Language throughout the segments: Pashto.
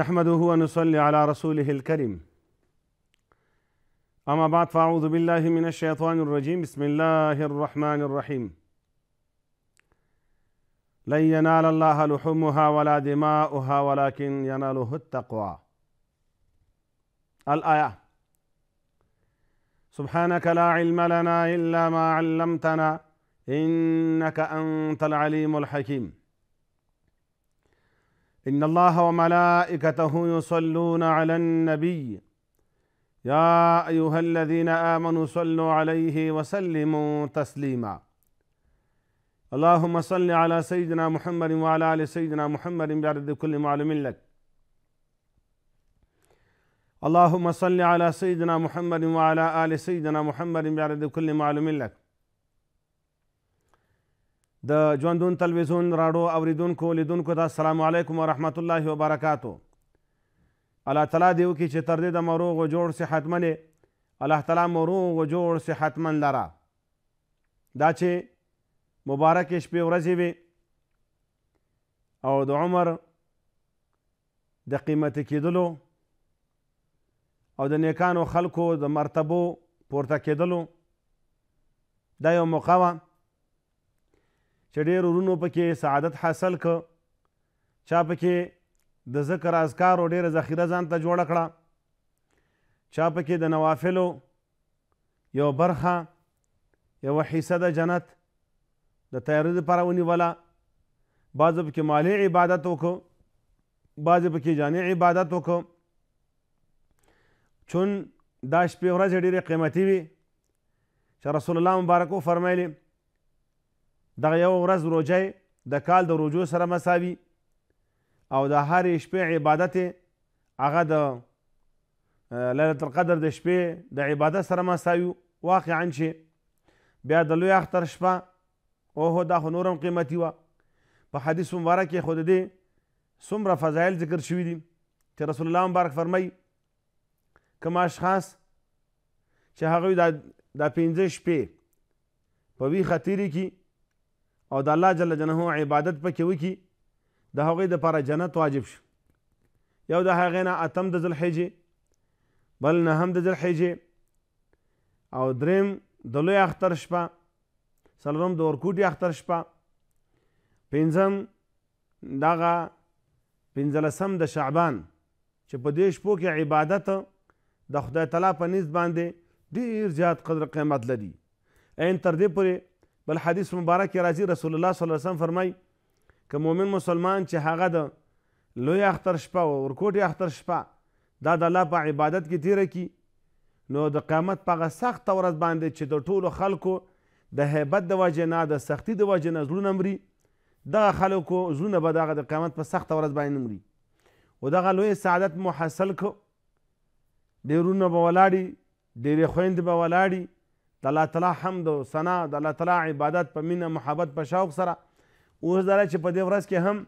نحمده ونصلي على رسوله الكريم أما بعد فأعوذ بالله من الشيطان الرجيم بسم الله الرحمن الرحيم لن ينال الله لحومها ولا دماؤها ولكن يناله التقوى الآية سبحانك لا علم لنا إلا ما علمتنا إنك أنت العليم الحكيم ان الله وملائكته يصلون على النبي يا ايها الذين امنوا صلوا عليه وسلموا تسليما اللهم صل على سيدنا محمد وعلى ال سيدنا محمد بعدد كل معلم لك اللهم صل على سيدنا محمد وعلى ال سيدنا محمد بعدد كل معلم لك د ژوندون تلویزیون راډیو اوریدونکو لیدونکو ته السلام علیکم ورحمت الله وبرکاتو الله تعالی دې وکړي چې تر دې د مروغ و جوړ صحتمنې الله تعالی مروغ و جوړ صحتمند لره دا چې مبارکې شپې ورځې وي او د عمر د قیمتي کېدلو او د نیکانو خلکو د مرتبو پورته کېدلو دا یو موقع وه چې ډېر ورونو پکې سعادت حاصل ک چا پکې د ذکر اذکار او ډېره ذخیره ځان ته جوړه کړه چا پکې د نوافلو یو برخه یو حصه د جنت د تیارې لپاره ونیوله بعضو پکې مالی عبادت وکړو بعضو پکې جانع عبادت وکړو چون دا شپې ورځې ډېرې قیمتي وي چې رسول الله مبارک وفرمیلي دغه یو ورځ روجه د کال د روجو سره مساوي او د هرې شپې عبادت هغه د لیلة القدر د شپې د عبادت سره مساوي واقعا چې بیا د لوی اختر شپه اوهو دا خو نورم قیمتي وه په حدیث مبارک کې خو د دې څومره فضایل ذکر شوي دي چې رسول الله مبارک فرمایي کوم اشخاص چې هغوی دا دا پنځه شپې په ویښه تیرې کړي او د الله جل جنه عبادت پکې وکړي د هغوی دپاره جنت واجب شو یو د هغې نه اتم د ذلحجې بل نهم د ذلحجې او دریم د لوی اختر شپه څلورم د ورکوټي اختر شپه پنځم دغه پنځلسم د شعبان چې په دې شپو کې عبادت د خدای تعالی په نزد باندې ډیر زیات قدر قیمت لري عین تر دې پورې بل حدیث مبارک کې راځي رسول الله صلی الله علیه وسلم فرمای که مؤمن مسلمان چې هغه د لوی اختر شپه او ورکوټي اختر شپه دا د الله په عبادت کې تیره کی نو د قیامت په هغه سخت ورځ باندې چې د ټولو خلکو د هیبت د وجې نه د سختي د وجې نه زړونه مري دغه خلکو زړونه به دغه د قیامت په سخت ورځ باندې مري او دغه لوی سعادت محصل کو ډیرونه به ولاړي ډیرې خویندې به ولاړي د الله تعالی حمد او ثنا د الله تعالی عبادت په مینه محبت په شوق سره اوس دا چې په دې ورځ کې هم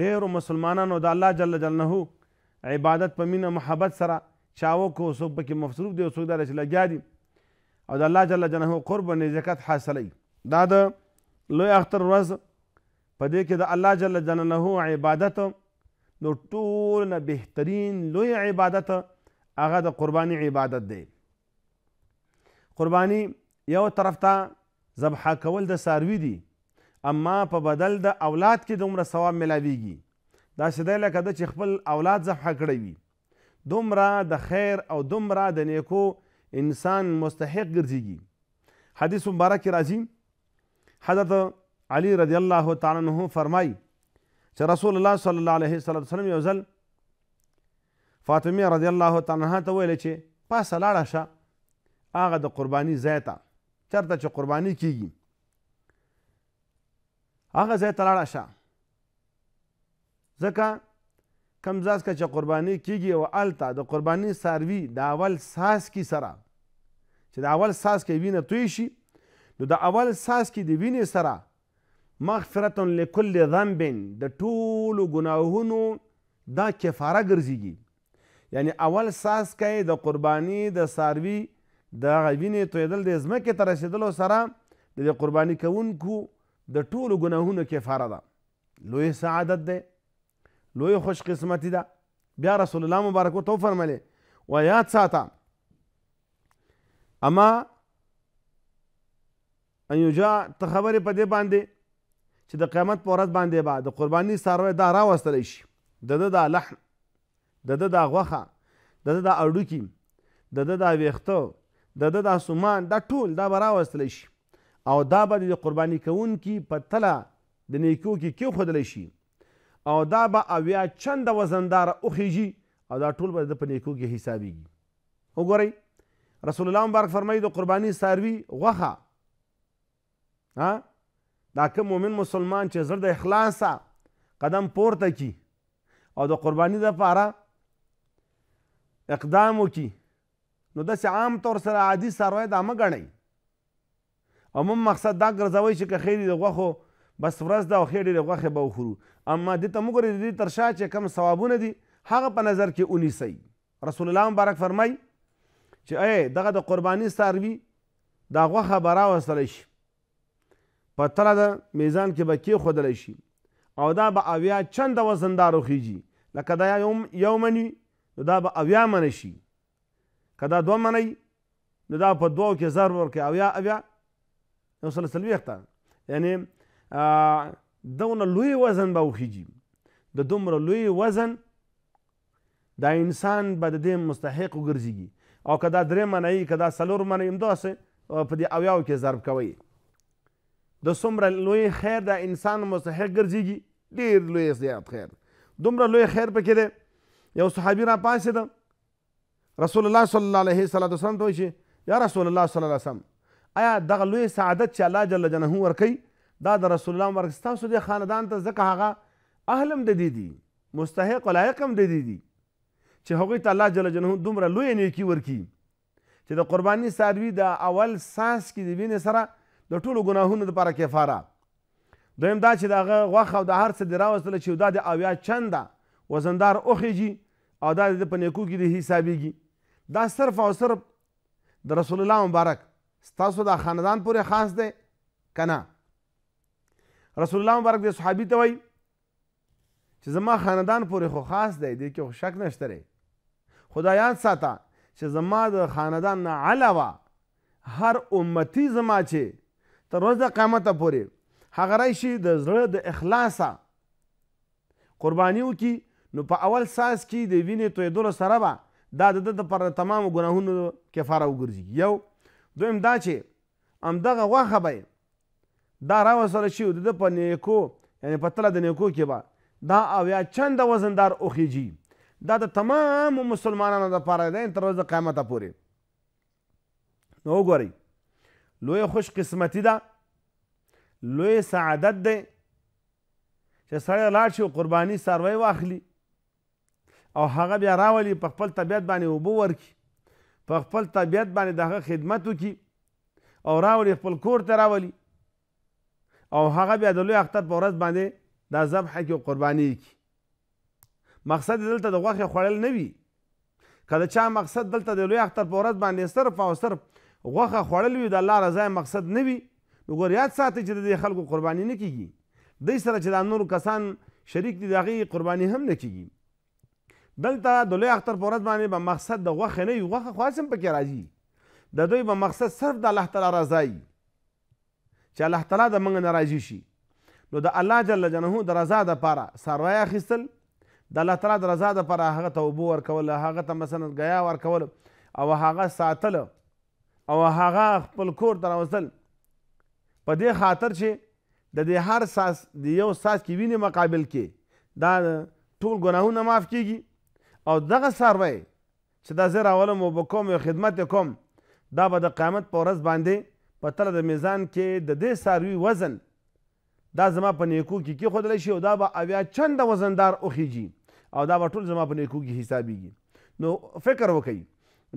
ډېرو مسلمانانو د الله جل جلاله عبادت په مینه محبت سره چاوکو څوک پکې مصروف دی او څوک دا چې لګیا دي او د الله جل جلاله قرب نزدېکت حاصلی دا د لوی اختر ورځ په دې کې د الله جل جلاله عبادت نو ټول نه بهترین لوی عبادت هغه د قرباني عبادت دی قربانی یو طرف ته ذبحه کول د ساروي دي اما په بدل د اولاد کې دومره ثواب ملاویږي داسې دی لکه ده چې خپل اولاد ذبحه کړی وي دومره د خیر او دومره د نیکو انسان مستحق ګرځیږي حدیث مبارک کې راځي حضرت علی رضی الله تعالی عنہ فرمای چې رسول الله صلی الله علیه وسلم یو ځل فاطمه رضی الله تعالی عنها ته ویل چې پاسه لاړه شه هغه د قرباني ځای ته چېرته چې قرباني کیږي هغه ځای ته لاړه شه ځکه کم ځاز که چې قرباني کیږي او هلته د قرباني څاروي د اول څاڅکي سره چې د اول څاڅکی وینه توی شي نو د اول څاڅکي د وینې سره مغفرت لکل ذنب د ټولو ګناهونو دا کفاره ګرځیږي یعنی اول څاڅکی د قرباني د څاروي د هغه وینې تویدل د ځمکې ته رسېدلو سره د دې قرباني کوونکو د ټولو ګناهونو کفاره ده لوی سعادت دی لوی خوش قسمتي ده بیا رسول الله مبارک ورته وفرملې و یاد ساته اما ان یجا ته خبرې په دې باندې چې د قیامت په ورځ باندې به د قرباني څاروی دا راوستلی شي د ده دا لحن د ده دا غوښه د ده دا هډوکي د ده دا ویښته د د د اسمان دا ټول دا به راوستلی شي او دا به د قرباني کوونکي په تله د نیکیو کې کیښودلی شي او دا به اویا چنده وزنداره وخیږي او دا ټول به د په نیکیو کې حسابیږي وګورئ رسول الله مبارک فرمایي د قرباني څاروي غوښه دا که مؤمن مسلمان چې زړه د اخلاصه قدم پورته کی او د قرباني دپاره اقدام وکړي نو داسې عام طور سره عادي څاروی دا مه ګڼئ عموم مقصد دا ګرځوئ چې که خیر د غوښو بس ورځ ده او ښې ډېرې غوښې به وخورو اما دې ته مه د دې تر شا چې کم ثوابونه دي هغه په نظر کې ونیسئ رسول الله مبارک فرمای چې ای دغه د قرباني څاروي دا غوښه به راوستلی شي په تله د میزان کې به کیښودلی شي او دا به اویا چنده وزندار وخیږي لکه دا یو من وي نو دا به اویا منه شي کدا دوه منئ نو دا په دوو کې ضرب ورکړئ اویا اویا یو سل څلوېښته یعنې دونه لوی وزن به وخیږي د دومره لوی وزن دا انسان به د دې مستحق وګرځېږي او که دا درې منئ که دا څلور منئ همداسې په دې اویاو کې ضرب کوئ د څومره لوی خیر دا انسان مستحق ګرځېږي ډېر لوی زیات خیر دومره لوی خیر پکې دی یو صحابي را پاسېده رسول الله صلی الله علیه وسلم ته وایي چې یا رسول الله صلی الله علیه وسلم آیا دغه لوی سعادت چې الله جل جنه ورکوي دا د رسول الله مبارک ستاسو دې خاندان ته ځکه هغه اهلم د دې دي مستحق او لایق هم د دې دي چې هغوی ته الله جل جنه دومره لویه نیکي ورکي چې د قرباني څاروي د اول سانس کې د وینې سره د ټولو ګناهونو دپاره کفاره دویم دا چې د هغه غوښه او د هر څه دې راوستله چې دا د اویا چنده وزندار وخیږي او دا د په نیکو کې د حسابېږي دا صرف او صرف د رسول الله مبارک ستاسو دا خاندان پورې خاص دی که نه رسول الله مبارک د صحابي ته وایي چې زما خاندان پورې خو خاص دی دې کې خو شک نشته دی خدا یاد ساته چې زما د خاندان نه علاوه هر امتی زما چې تر ورځ د قیامته پورې هغه راشي د زړه د اخلاصه قرباني وکړي نو په اول ساز کې د وینې تویدلو سره به دا د ده دپاره تمام ګناهونو کفاره وګرځي یو دویم دا چې همدغه غوښه به یې دا راوسله شي او د ده په نیکو یعنې په تله د نیکو کې به دا اویا چنده وزندار اوخیږي دا د تمامو مسلمانانو دپاره دی تر ورځ قیامته پورې نو وګورئ لویه خوش قسمتي ده لوی سعادت دی چې سړی لاړ شي قرباني څاروی واخلي او هغه بیا راولي په خپل طبیعت باندې اوبه ورکړي په خپل طبیعت باندې د هغه خدمت وکړي او راولي خپل کور ته راولي او هغه بیا د لوی اختر په ورځ باندې دا ذبح کړي او قرباني کړي مقصد دلته د غوښې خوړل نه وي که د چا مقصد دلته د لوی اختر په ورځ باندې صرف او صرف غوښه خوړل وي د الله رضا مقصد نه وي نو ګور یاد ساتئ چې د دې خلکو قرباني نه کیږي دوی سره چې دا نورو کسان شریک دي د هغې قرباني هم نه کیږي دلته د لوی اختر په ورځ باندې به مقصد د غوښې نه وي غوښه خو هسې هم پکې راځي د دوی به مقصد صرف د الله تعالی رضا وي چې الله تعالی د موږ نه راضي شي نو د الله جل جنه د رضا دپاره څاروی اخیستل د الله تعالی د رضا دپاره هغه ته اوبه ورکول هغه ته مثلا ګیا ورکول او هغه ساتل او هغه خپل کور ته راوستل په دې خاطر چې د دې هر ساس د یو ساس کې وینې مقابل کې دا ټول ګناهونه معاف کیږي او دغه سروی چې دا زه راولم او به کوم یو خدمت یې کوم دا به د قیامت په ورځ باندې په تله د میزان کې د دې ساروي وزن دا زما په نیکو کې کیښودلی شي او دا به اویا چنده وزندار وخیږي او دا به ټول زما په نیکو کې حسابیږي نو فکر وکئ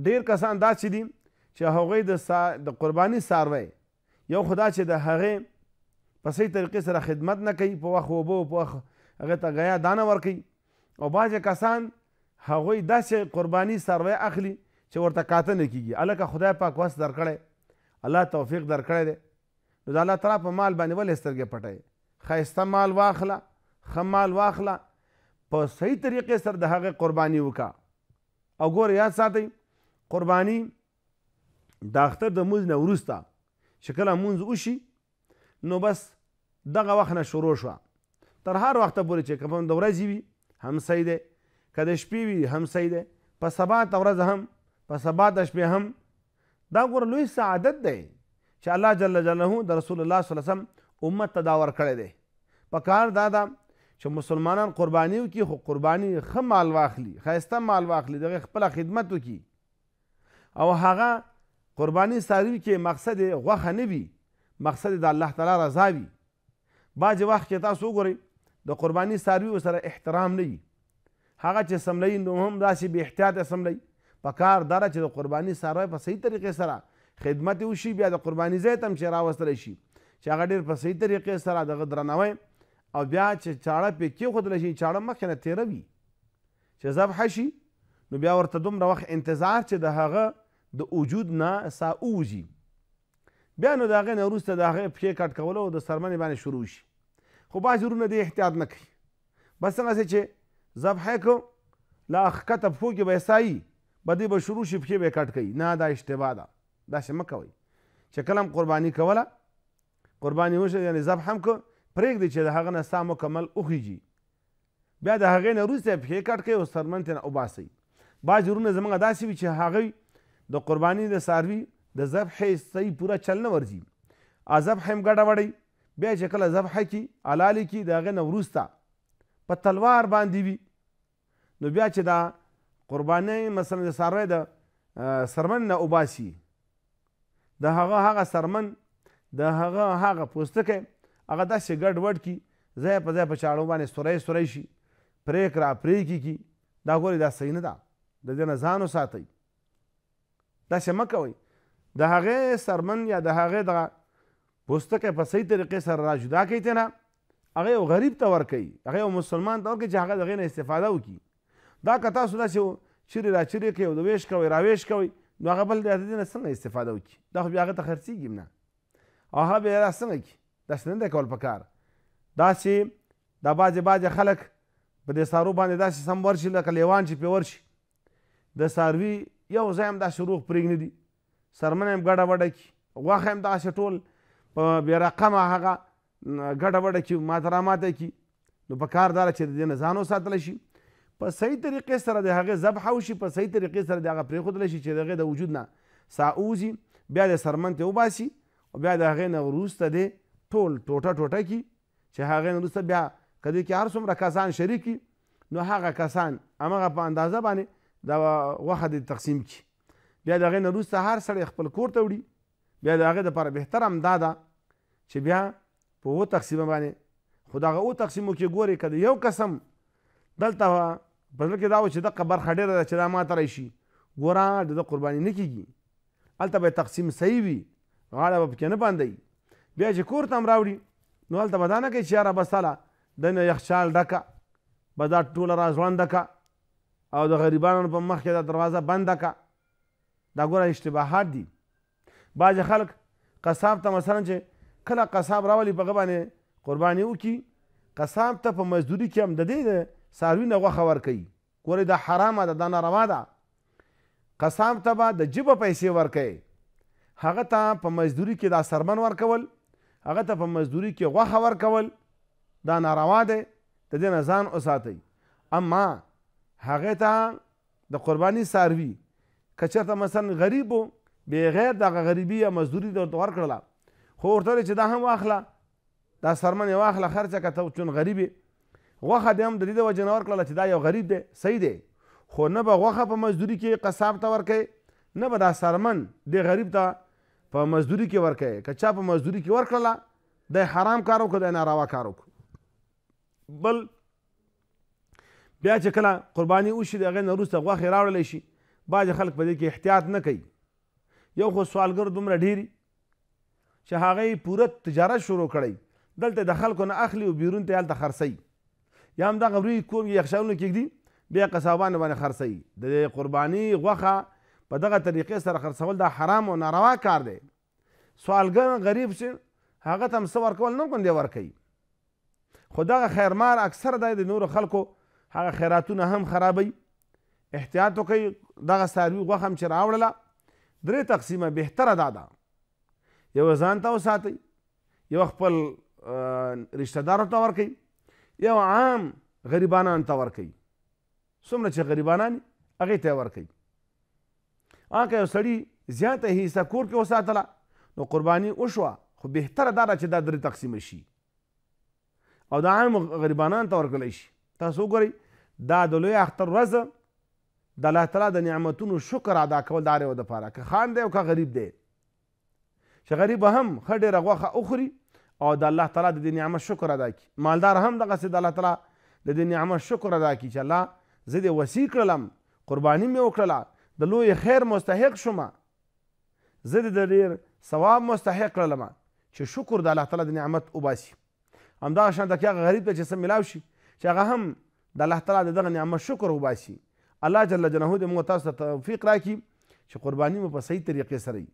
ډیر کسان داسې دي چې هغوی د سا د قرباني ساروی یو خدا چې د هغې په صحیح طریقې سره خدمت نه کوي په وخت اوبه په وخت هغې ته غیا دانه ورکوي او بعضې کسان هغوی داسې قرباني څاروی اخلي چې ورته کاتنه کیږي هلکه خدای پاک وس درکړی الله توفیق درکړی دی نو د الله تعالی په مال باندې ولې سترګې پټوې ښایسته مال واخله ښه مال واخله په صحیح طریقې سره د هغې قرباني وکړه او ګوره یاد ساتئ قرباني د اختر د مونځ نه وروسته چې کله مونځ وشي نو بس دغه وخت نه شروع شوه تر هر وخته پورې چې کوم د ورځې وي همسی دی که د شپې وي هم صحیح دی په سبا ته ورځ هم په سبا ته شپې هم دا ګوره لوی سعادت دی چې الله جل جلاله د رسول الله صلی الله علیه وسلم امت ته دا ورکړی دی په کار دا ده چې مسلمانان قرباني وکړي خو قرباني ښه مال واخلي ښایسته مال واخلي د هغې خپله خدمت وکړي او هغه قرباني ساروي کې مقصد یې غوښه نه وي مقصد د الله تعالی رضا وي بعضې وخت کې تاسو وګورئ د قرباني ساروي سره احترام نه وي هغه چې سملی نو هم داسې بې احتیاطه سملی پکار داره چې د قرباني څاروی په صحیح طریقې سره خدمت وشي بیا د قرباني ځای ته هم چې راوستلی شي چې هغه ډېر په صحیح طریقې سره دغه درنوی او بیا چې چاړه پې کېښودلی شي چاړه مخکې نه تېروي چې ذبحه شي نو بیا ورته دومره وخت انتظار چې د هغه د وجود نه سا اوځي بیا نو د هغې نه وروسته د هغې پښې کټ کول او د څرمنې باندې شروع شي خو بعضې ورونه دې احتیاط نه کوي بس څنګه چې ضب کو لا اخکته پښو کې به سایي بدې به شروع شي پښې به یې کټ کوي نه دا اشتباه ده داسې مه کوئ چې کله هم قرباني کوله قرباني وشوه یعنې ذبح هم کو پرېږدي چې د هغه نه ستا مکمل وخیږي بیا د هغې نه وروسته یې پښې کټ کوي او څرمن ترې نه وباسئ بعضې ورونه زموږ داسې وي چې هغوی د قرباني د څاروي د ذبحې صحیح پوره چل نه ورځي ذبح هم ګډه وړئ بیا چې کله ذبحه کي حلالې کي د هغې نه وروسته په تلوار باندې وي نو بیا چې دا قربانۍ مثلا د څاروی د سرمن نه اوباسي د هغه هغه سرمن د هغه هغه پوستکی هغه داسې ګډ وډ کي ځای په ځای په چاړو باندې سوری سوری شي پرېک را پرېکي کي دا ګورې دا صحیح نه ده د دې نه ځان وساتئ داسې مه کوئ د هغې سرمن یا د هغې دغه پوستکی په صحیح طریقې سره را جدا کوي ترنه هغه یو غریب ته ورکوي هغه یو مسلمان ته ورکوي چې هغه د هغې نه استفاده وکړي دا که تاسو داسې چیرې را چیرې کوي او د ویش کوئ راویش کوئ نو هغه بل د دې نه څنګه استفاده وکړي دا خو بیا هغه ته خرڅېږي نه او هغه بیا دا څنګه کړي داسې نه دی کول پکار داسې دا بعضې بعضې خلک په دې سارو باندې داسې سم ورشي لکه لیوان چې پې ورشي د ساروي یو ځای هم داسې روغ پرېږني دي څرمنه هم ګډه وډه کړي غوښه هم داسې ټول په بې رقمه هغه ګډه وډه چې ماته راماته کی نو په کار داره چې د دې نه ځان وساتلی شي په صحیح طریقې سره د هغې ذبحه وشي په صحیح طریقې سره د هغه پرېښودلی شي چې د هغې د وجود نه سا اوزي بیا د سرمن ته وباسي او بیا د هغې نه وروسته دی ټول ټوټه ټوټه کي چې هغې نه وروسته بیا که دوی کې هر څومره کسان شریک نو هغه کسان همغه په اندازه باندې د غوښه د تقسیم کړي بیا د هغې نه وروسته هر سړی خپل کور ته وړي بیا د هغې دپاره بهتر همدا ده چې بیا په و تقسیم باندې خو دغه و تقسیمو کې ګورې که د یو قسم دلته په زړه کې دا و چې دغه برخه ډېره ده چې دا ماته راشي ګوره د ده قرباني نه کېږي هلته به تقسیم صحیح وي غاړه به پکې نه باندې بیا چې کور ته هم راوړي نو هلته به دا نه کوي چې یاره بس هله دنه یخچال ډکه به دا ټوله را ځوانده که او د غریبانو په مخ کې دا دروازه بنده که دا ګوره اشتباهات دي بعضې خلک قصاب ته مثلا چې کله قصاب راولي په هغه باندې قرباني وکړي قصاب ته په مزدوري کې هم د دې د څاروي نه غوښه ورکوي ګورئ دا حرامه ده دا ناروا ده قسام ته به د جبه پیسې ورکوي هغه ته په مزدوري کې دا سرمن ورکول هغه ته په مزدوري کې غوښه ورکول دا ناروا دی د دې نه ځان وساتئ اما هغه ته د قرباني څاروي که چېرته مثلا غریب و بغیر دغه غریبي یا مزدوري درته ورکړله خو ورته چې دا هم واخله دا څرمن یې واخله خرڅه که ته چون غریب یې غوښه دې هم د دې د وجې نه ورکړله چې دا یو غریب دی صحیح دی خو نه به غوښه په مزدوري کې قصاب ته ورکوې نه به دا څرمن دې غریب ته په مزدوري کې ورکوې که چا په مزدوري کې ورکړله دی حرام کار وکړو دی ناروا کار وکړو بل بیا چې کله قرباني وشي د هغې نه وروسته غوښې راوړلی شي بعضې خلک په دې کې احتیاط نه کوي یو خو سوالګر دومره ډېري چې هغه پوره تجارت شروع کړی دلته د خلکو نه اخلي او بیرون ته هلته خرڅوي یا همدغه وروي کوم یخشاونه کېږدي بیا قصابانو باندې خرڅوي د قرباني غوښه په دغه طریقې سره خرڅول دا حرام او ناروا کار دی سوالګر غریب چې هغه ته هم څه ورکول نه کوندې ورکوي خو دغه خیرمار اکثر دی د نورو خلکو هغه خیراتونه هم خرابوي احتیاط وکوي دغه څاروي غوښه هم چې راوړله درې تقسیمه بهتره دا ده یو ځان ته وساتئ یو خپل رشتہ دارو ته ورکئ یو عام غریبانان ته ورکئ څومره چې غریبانان هغې ته یې ورکئ هغه که یو سړي زیاته حصه کور کې وساتله نو قرباني وشوه خو بهتره دا ده چې دا درې تقسیمه شي او دا عام غریبانان ته ورکړلی شي تاسو وګورئ دا د لوی اختر ورځ د الله تعالی د نعمتونو شکر ادا کول د هر یو دپاره که خان دی او که غریب دی چې غریب هم ښه ډېره غوښه وخوري او د الله تعالی د دې نعمت شکر ادا کړي مالدار هم دغسې د الله تعالی د دې نعمت شکر ادا کړي چې الله زه دې وسیع کړلم قرباني مې وکړله د لوی خیر مستحق شوم زه دې د ډېر ثواب مستحق کړلم چې شکر د الله تعالی د نعمت وباسي همدغه شان تکي هغه غریب ته چې څه میلاو شي چې هغه هم د الله تعالی د دغه نعمت شکر وباسي الله جل جلاله دې موږ تاسو ته توفیق راکړي چې قرباني مو په صحیح طریقې سره وي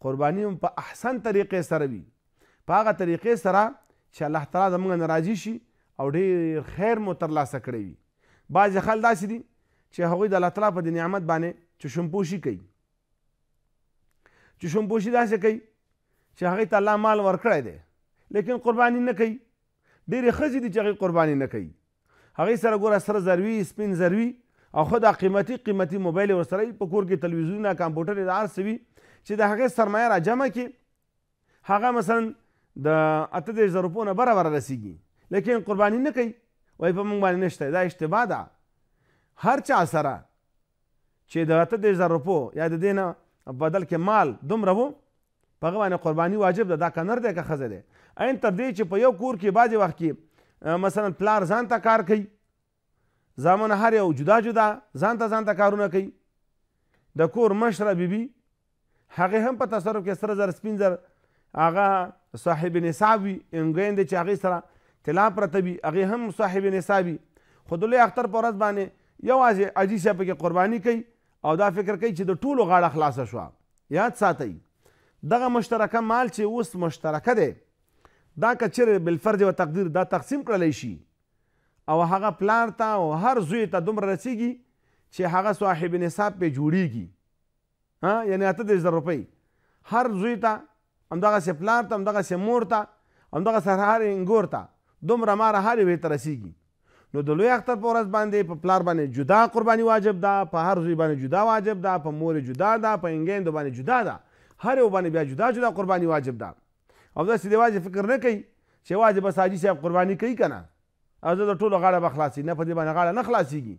قرباني په احسن طریقې سره وي په هغه طریقې سره چې الله تعالی زموږ نه راضي شي او ډېر خیر مو ترلاسه کړی وي بعضې خلک داسې دي چې هغوی د الله تعالی په دې نعمت باندې چشمپوشي کوي چشمپوشي داسې کوي چې هغې ته الله مال ورکړی دی لیکن قرباني نه کوي ډېرې ښځې دي چې هغې قرباني نه کوي هغې سره ګوره سره زروي سپین زروي او خو دا قیمتي قیمتي موبایل ورسره وي په کور کې تلویزیونونه کمپیوټر یې د هر څه وي چې د هغې سرمایه را جمع کړي هغه مثلا د اته دېرش زرو پونه برابره رسیږي لیکن قرباني نه کوي وایي په موږ باندې نشته دا اشتباه ده هر چا سره چې د اته دېرش زرو روپو یا د دې نه بدل کې مال دومره و په هغه باندې قرباني واجب ده دا که نر دی که ښځه دی عین تر دې چې په یو کور کې بعضې وخت کې مثلا پلار ځان ته کار کوي زامن هر یو جدا جدا ځان ته ځان ته کارونه کوي د کور مشره بیبي بی هغه هم په تصرف کې سره زر سپین زر هغه صاحب نصاب وي انګین دی چې هغې سره طلا پرته وي هغې هم صاحب نصاب وي خو د لوی اختر په ورځ باندې یوازې حاجي صاحب پکې قرباني کوي او دا فکر کوي چې د ټولو غاړه خلاصه شوه یاد ساتئ دغه مشترکه مال چې اوس مشترکه دی دا که چیرې بالفرج و تقدیر دا تقسیم کړلی شي او هغه پلار ته او هر زوی ته دومره رسیږي چې هغه صاحب نصاب پې جوړیږي یعنی اته دېرش زره روپۍ هر زوی ته همدغسې پلار ته همدغسې مور ته همدغسې هر انګور ته دومره ماره هر یوې ته رسیږي نو د لوی اختر په ورځ باندې په پلار باندې جدا قرباني واجب ده په هر زوی باندې جدا واجب ده په مور جدا ده په انګیندو باندې جدا ده هر یو باندې بیا جدا جدا قرباني واجب ده او داسې دی واجب فکر نه کوي چې واجب بس حاجي صاحب قرباني کوي که نه او زه د ټولو غاړه به خلاصي نه په دې باندې غاړه نه خلاصیږي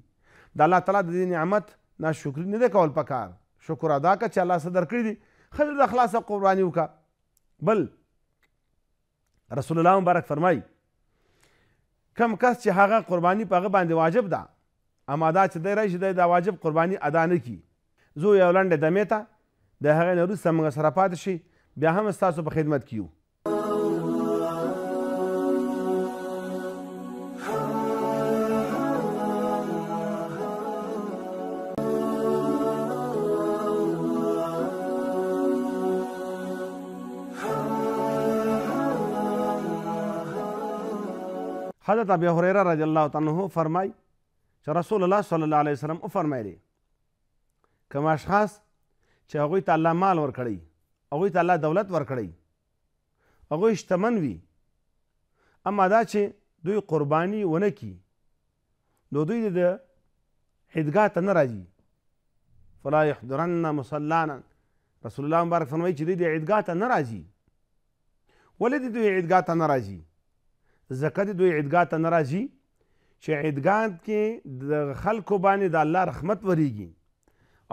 د الله تعالی د دې نعمت ناشکري نه ده کول پکار شکر ادا که چې الله څه درکړي دي ښه د خلاصه قرباني وکړه بل رسول الله مبارک فرمایي کم کس چې هغه قرباني په هغه باندې واجب ده اما دا چې دی راشي دی دا واجب قرباني ادا نه کړي زو یو لنډه دمې ته د هغې نه وروسته موږ سره پاتې شي بیا هم ستاسو په خدمت کې یو حضرت ابی هریره رضی الله تعالی عنه فرمای چې رسول الله صلی الله علیه وسلم وفرمایلی کوم اشخاص چې هغوی ته الله مال ورکړی هغوی ته الله دولت ورکړی هغوی شتمن وي اما دا چې دوی قربانی ونه کي نو دوی د عیدګاه ته نه راځي فلا یحضرن مصلانا رسول الله مبارک فرمایي چې دوی د عیدګاه ته نه راځي ولې دوی عیدګاه ته نه راځي زکه د دوی عیدګاه ته نه راځي چې عیدګاه کې د خلکو باندې د الله رحمت وریږي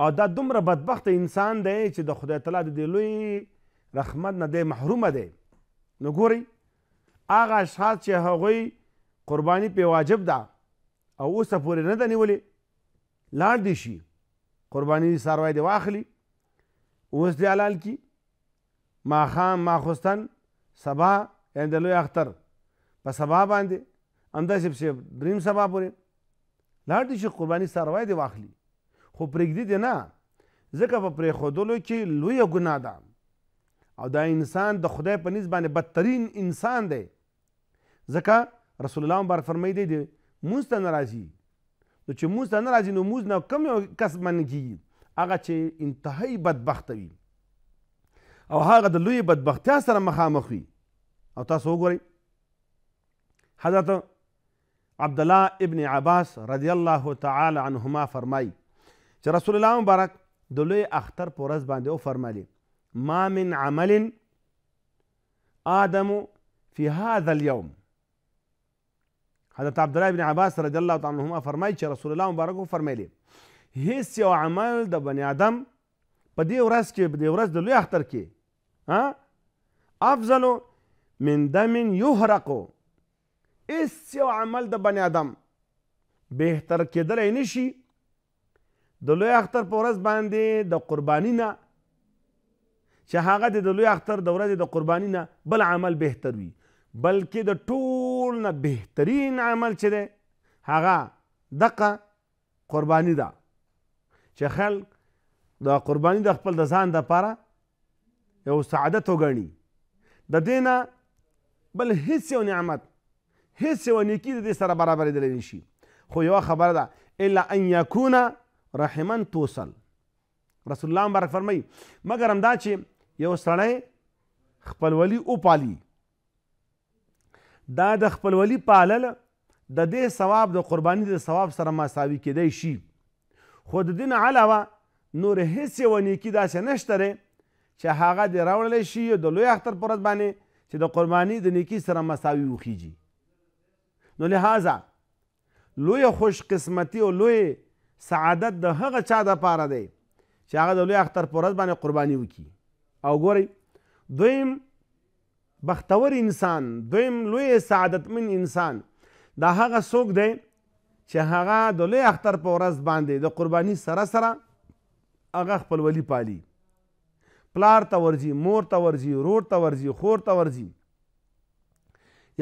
او دا دومره بدبخت انسان دی چې د خدای تعالی د لوی رحمت نه دی محروم دی نو ګوري هغه اشخاص چې هغوی قربانی پې واجب ده او اوسه پورې نه ده نیولې لاړ دې شي قربانی څاروی دې واخلي اوس دې حلال کي ماښام ماخوستن سبا یعنې د لوی اختر په سبا باندې همداسې پسې دریم سبا پورې لاړ شي قرباني ستا روایت یې واخلي خو پرېږدي دې نه ځکه په پرېښودلو کې لویه ګناه ده او دا انسان د خدای په نسبت باندې بدترین انسان دی ځکه رسول الله مبارک فرمایي دی موږ ته ناراضي نو چې موږ ته ناراضي نو موږ نه کم یو کس منې کیږي هغه چې انتهایی بدبخته وي او هغه د لویې بدبختیا سره مخامخ وي او تاسو وګورئ حضرت عبدالله ابن عباس رضی الله تعالی عنهما فرمایي چې رسول الله مبارک د لوی اختر په ورځ باندې وفرمایلي ما من عمل آدم فی هذا اليوم حضرت عبدالله ابن عباس رضی الله تعالی عنهما فرمایي چې رسول الله مبارک وفرمایلي هیڅ یو عمل د بنی آدم په دې ورځ کې په دې ورځ د لوی اختر کې افضل من دم یحرقو هیڅ یو عمل د بنی آدم بهتر کېدلی نشي د لوی اختر په ورځ باندې د قرباني نه چې هغه د لوی اختر د ورځې د قرباني نه بل عمل بهتر وي بلکې د ټول نه بهترین عمل چې دی هغه دقه قرباني ده چې خلک د قرباني د خپل د ځان لپاره یو سعادت وګڼي د دې نه بل هیڅ یو نعمت هیڅ یوه نیکي د دې سره برابرېدلی نشي خو یوه خبره ده الا ان یکونه رحما توصل رسول الله مبارک فرمایي مګر همدا چې یو سړی خپلولي وپالي دا د خپلولي پالل د دې ثواب د قرباني د ثواب سره مساوي کیدی شي خو د دین علاوه نور هیڅ یوه نیکي داسې نشته دی چې هغه دې راوړلی شي د لوی اختر په ورځ باندې چې د قرباني د نیکي سره مساوي وخیږي نو لہذا لوی خوش قسمتی او لوی سعادت د هغه چا د پاره دی چې هغه د لوی اختر پر ورځ باندې قرباني وکړي او ګورئ دویم بختور انسان دویم لوی سعادتمن انسان دا هغه څوک دی چې هغه د لوی اختر په ورځ باندې د قرباني سره سره هغه خپل ولی پالي پلار ته ورځي مور ته ورځي رور ته ورځي خور ته ورځي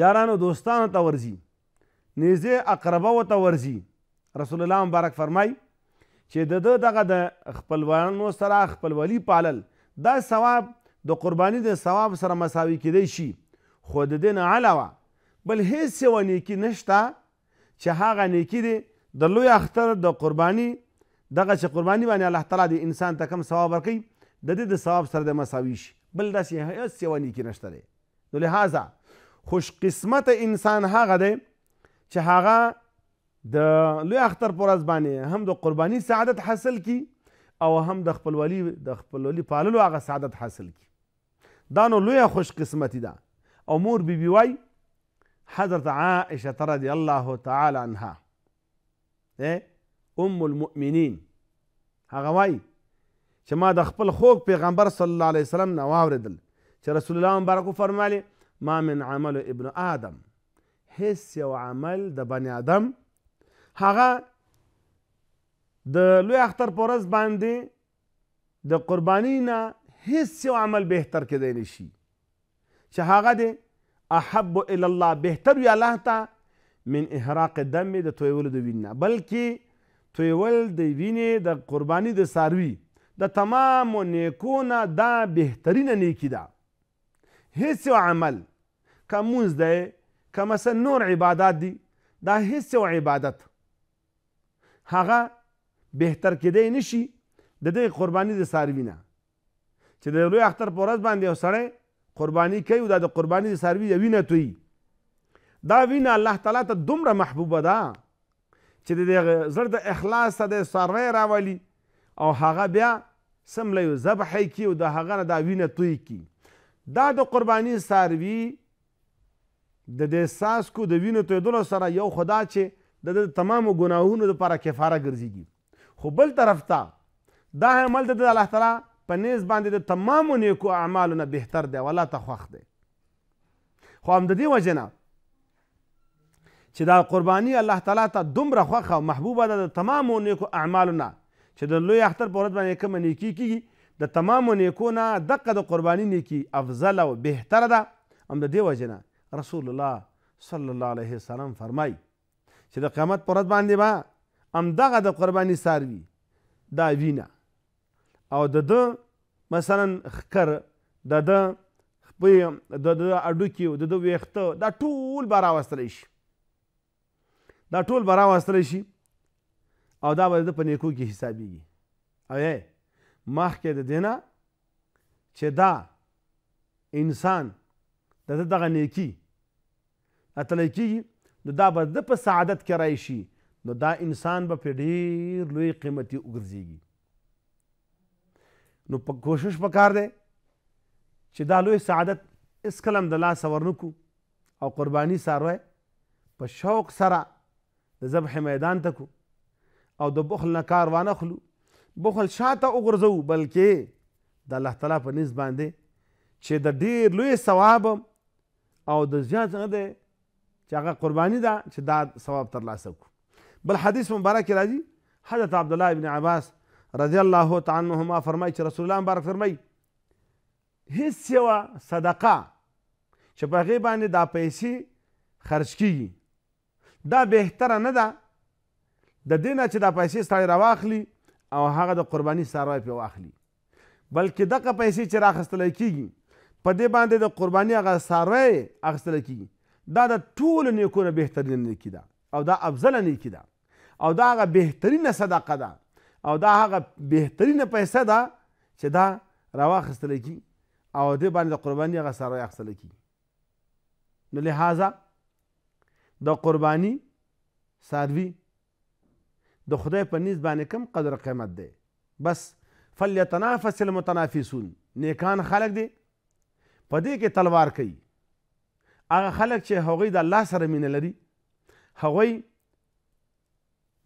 یارانو دوستانو ته ورځي نږدې اقربه ورته ورځي رسول الله مبارک فرمای چې د ده دغه د خپلوانو سره خپلولي پالل دا ثواب د قرباني د ثواب سره مساوي کیدی شي خو د دې نه علاوه بل هیڅ یوه نیکي نشته چې هغه نیکي دی د لوی اختر د قرباني دغه چې قرباني باندې الله تعالی د انسان ته کم ثواب ورکوي د دې د ثواب سره د مساوي شي بل داسې هیڅ یوه نیکي نشته دی نو لهذا خوش قسمت انسان هغه دی چې هغه د لوی اختر پر ورځ باندې هم د قرباني سعادت حاصل کی او هم د خپلولی د خپلولی پاللو هغه سعادت حاصل کی دا نو لویه خوش قسمتي ده او مور بی بی وای حضرت عائشه رضی الله تعالی عنها ام المؤمنین هغه وای چې ما د خپل خوږ پیغمبر صلی الله علیه وسلم نه واوریدل چې رسول الله مبارک فرمایلی ما من عمل ابن آدم هیڅ یو عمل د بني آدم هغه د لوی اختر په ورځ باندې د قربانۍ نه هیڅ یو عمل بهتر کیدی نشي چې هغه دی احب الى الله بهتر وي الله ته من احراق دم د تویولو د وینې بلکې تویول د وینې د قربانی د ساروي د تمام نیکو نه دا بهترینه نیکی ده هیڅ یو عمل که مونځ دی که مثلا نور عبادات دي دا هیڅ یو عبادت هغه بهتر کېدی نه شي د دغې قرباني د څاروي نه چې د لوی اختر په ورځ باندې یو سړی قرباني کوي او دا د قرباني د څاروي د وینه تویي دا وینه الله تعالی ته دومره محبوبه ده چې د دې زړه د اخلاص د څاروی راولي او هغه بیا سملی ذبح کي او د هغه نه دا وینه توی کي دا د قرباني څاروي د دې ساسکو د وینو تویدلو سره یو خدا چې د تمامو ګناهونو لپاره کفاره ګرځيږي خو بل طرف ته دا عمل د الله تعالی په نیز باندې د تمامو نیکو اعمالو نه بهتر دی والله ته خوښ دی خو همددې وجې نه چې دا قرباني الله تعالی ته دومره خوښه او محبوبه ده د تمامو نیکو اعمالو نه چې د لوی اختر په ورځ باندې کومه نیکي کیږي د تمامو نیکو نه دقه د قرباني نیکي افضل او بهتره ده هم د دې وجې نه رسول الله صلی الله علیه وسلم فرمای چې د قیامت پر ورځ باندې به همدغه د قرباني څاروي دا وینه او د ده مثلا ښکر د ده خپې د ده هډوکي د ده ویښته دا ټول به راوستلی شي دا ټول به راوستلی شي او دا به د ده په نیکو کې حسابیږي او یې مخکې د دې نه چې دا انسان د ده دغه نیکي اتلی کیږي نو دا به ده په سعادت کې راشي نو دا انسان به پرې ډېر لوی قیمتي وګرځېږي نو په کوشش پکار دی چې دا لوی سعادت هېڅکله هم د لاسه ورنکو او قرباني څاروی په شوق سره د ذبح میدان ته کو او د بخل نه کار وانخلو بخل شاته وغورځوو بلکې د الله تعالی په نیز باندې چې د ډیر لوی ثواب او د زیات نه دی چې هغه قرباني ده چې دا ثواب ترلاسه کړو بل حدیث مبارک راځي حضرت عبدالله ابن عباس رضی الله تعالی عنهما فرمایي چې رسول الله مبارک فرمایي هیڅ یوه صدقه چې په هغې باندې دا پیسې خرج کیږي دا بهتره نه ده د دې نه چې دا پیسې سړی راواخلي او هغه د قرباني ساروی پې واخلي بلکې دغه پیسې چې راخیستلی کیږي په دې باندې د قرباني هغه ساروی اخیستلی کیږي دا د ټولو نیکونو بهترینه نیکي ده او دا افضله نیکي ده او دا هغه بهترینه صدقه ده او دا هغه بهترینه پیسه ده چې دا راواخیستلی کي او دې باندې د قرباني هغه سره اخیستلی کېږي نو لهذا د قرباني څاروي د خدای په نیز باندې کم قدر قیمت دی بس فلیتنافس المتنافسون نیکان خلک دی په دې کې تلوار کوي هغه خلک چې هغوی د الله سره مینه لري هغوی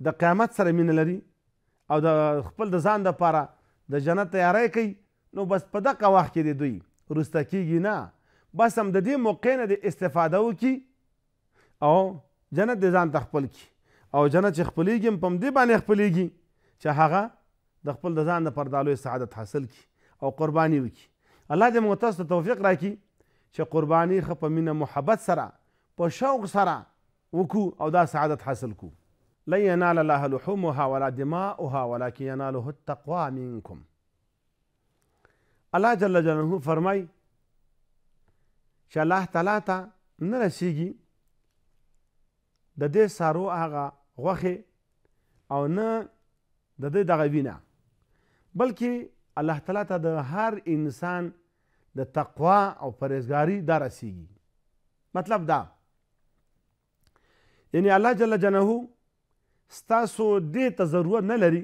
د قیامت سره مینه لري او د خپل د ځان دپاره د جنت تیاری کوي نو بس په دغه وخت کې د دوی وروسته کیږي نه بس هم د دې موقع نه د استفاده وکړي او جنت د ځان ته خپل کړي او جنت چې خپلیږي هم په همدې باندې خپلیږي چې هغه د خپل د ځان دپاره دا لوی سعادت حاصل کړي او قرباني وکړي الله دې موږ تاسو ته توفیق راکړي چې قرباني خ په مینه محبت سره په شوق سره وکړو او دا سعادت حاصل کو لن ینال الله لحومها ولا دماؤها ولكن یناله التقوا منکم الله جل جلاله فرمای چې الله تعالی ته نه رسیږي د دې سارو هغه غوښې او نه د دې دغه وینه بلکې الله تعالی ته د هر انسان د تقوا او پرهیزګاری دا رسیږي مطلب دا یعنی الله جل جنه ستاسو دې ته ضرورت نه لري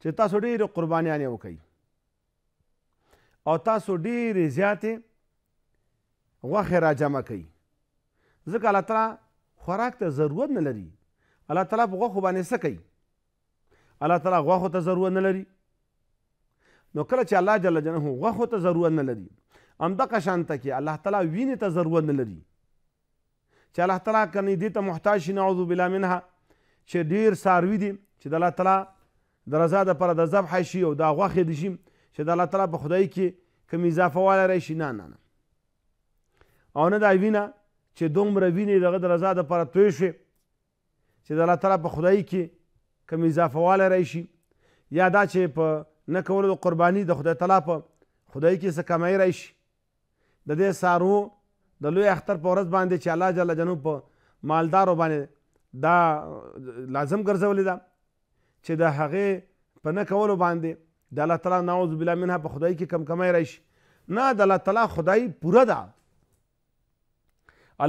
چې تاسو ډېرې قربانیانې وکړئ او تاسو ډېرې زیاتې غوښې راجمع کوي ځکه الله تعالی خوراک ته ضرورت نه لري الله تعالی په غوښو باندې څه کوي الله تعالی غوښو ته ضرورت نه لري نو کله چې الله جل جلاله غوښو ته ضرورت نه لري همدغه شانته کې الله تعالی وینې ته ضرورت نه لري چې الله تعالی کني دې ته محتاج شي نعوذ بالله منها چې ډیر ساروي دي چې د الله تعالی د رضا د پر د ذبح شي او د غوښې دي شي چې د الله تعالی په خدای کې کوم اضافه والا راشي نه نه نه او نه دا وینه چې دومره وینې دغه د رضا د پر توی شي چې د الله تعالی په خدای کې کوم اضافه والا راشي یا دا چې په نه کولو د قرباني د خدای تعالی په خدای کې څه کمی راشي د دې سارو د لوی اختر په ورځ باندې چې الله جل جنو په مالدارو باندې دا لازم ګرځولې ده چې د هغې په نه کولو باندې د الله تعالی نعوذ بالله منها په خدای کې کم کمی راشي نه د الله تعالی خدای پوره ده